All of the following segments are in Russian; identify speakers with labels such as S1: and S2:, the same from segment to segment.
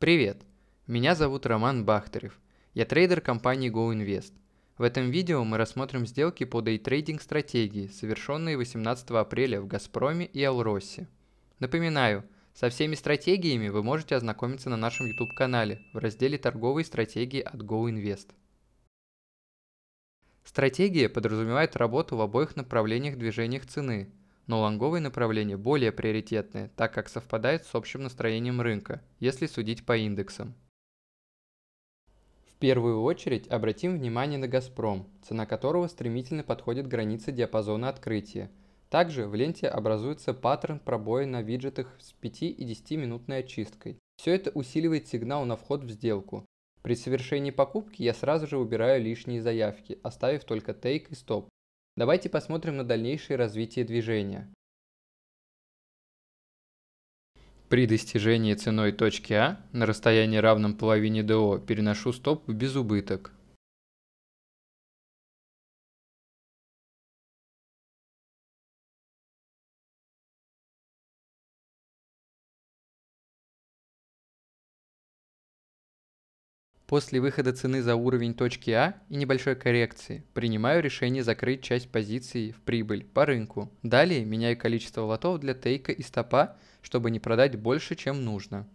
S1: Привет! Меня зовут Роман Бахтерев. Я трейдер компании GoInvest. В этом видео мы рассмотрим сделки по дейтрейдинг стратегии, совершенные 18 апреля в Газпроме и Алросе. Напоминаю, со всеми стратегиями вы можете ознакомиться на нашем YouTube-канале в разделе «Торговые стратегии» от GoInvest. Стратегия подразумевает работу в обоих направлениях движения цены, но лонговые направления более приоритетные, так как совпадают с общим настроением рынка, если судить по индексам. В первую очередь обратим внимание на «Газпром», цена которого стремительно подходит к границе диапазона открытия. Также в ленте образуется паттерн пробоя на виджетах с 5 и 10 минутной очисткой. Все это усиливает сигнал на вход в сделку. При совершении покупки я сразу же убираю лишние заявки, оставив только тейк и стоп. Давайте посмотрим на дальнейшее развитие движения. При достижении ценой точки А
S2: на расстоянии равном половине ДО переношу стоп в безубыток. После выхода цены за уровень точки А и небольшой
S1: коррекции принимаю решение закрыть часть позиций в прибыль по рынку. Далее меняю количество лотов для тейка и стопа, чтобы не продать больше, чем нужно.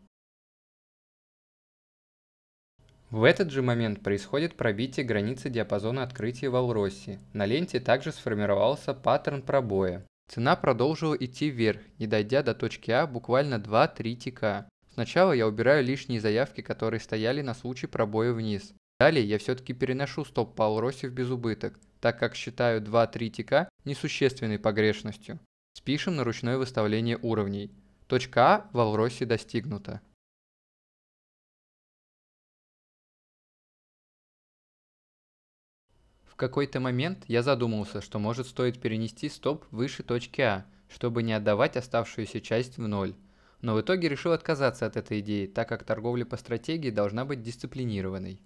S1: В этот же момент происходит пробитие границы диапазона открытия в Алросе. На ленте также сформировался паттерн пробоя. Цена продолжила идти вверх, не дойдя до точки А буквально 2-3 тика. Сначала я убираю лишние заявки, которые стояли на случай пробоя вниз. Далее я все-таки переношу стоп по Алросе в безубыток, так как считаю 2-3 тика несущественной погрешностью.
S2: Спишем на ручное выставление уровней. Точка А в Алросе достигнута. В какой-то момент я задумался, что может стоит перенести стоп выше точки А,
S1: чтобы не отдавать оставшуюся часть в ноль но в итоге решил отказаться от этой идеи, так как торговля по стратегии должна быть дисциплинированной.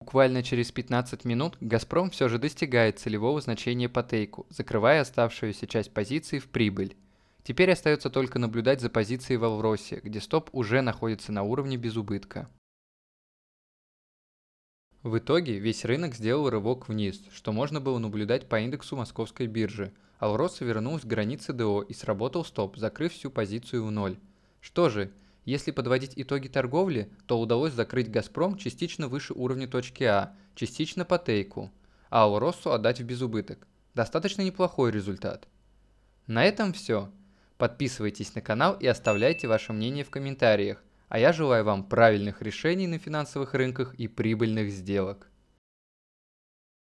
S1: Буквально через 15 минут «Газпром» все же достигает целевого значения по тейку, закрывая оставшуюся часть позиции в прибыль. Теперь остается только наблюдать за позицией в Алросе, где стоп уже находится на уровне без убытка. В итоге весь рынок сделал рывок вниз, что можно было наблюдать по индексу московской биржи. Алрос вернулась к границе ДО и сработал стоп, закрыв всю позицию в ноль. Что же, если подводить итоги торговли, то удалось закрыть «Газпром» частично выше уровня точки А, частично по тейку, а «Алросу» отдать в безубыток. Достаточно неплохой результат. На этом все. Подписывайтесь на канал и оставляйте ваше мнение в комментариях. А я желаю вам правильных решений на финансовых рынках и прибыльных сделок.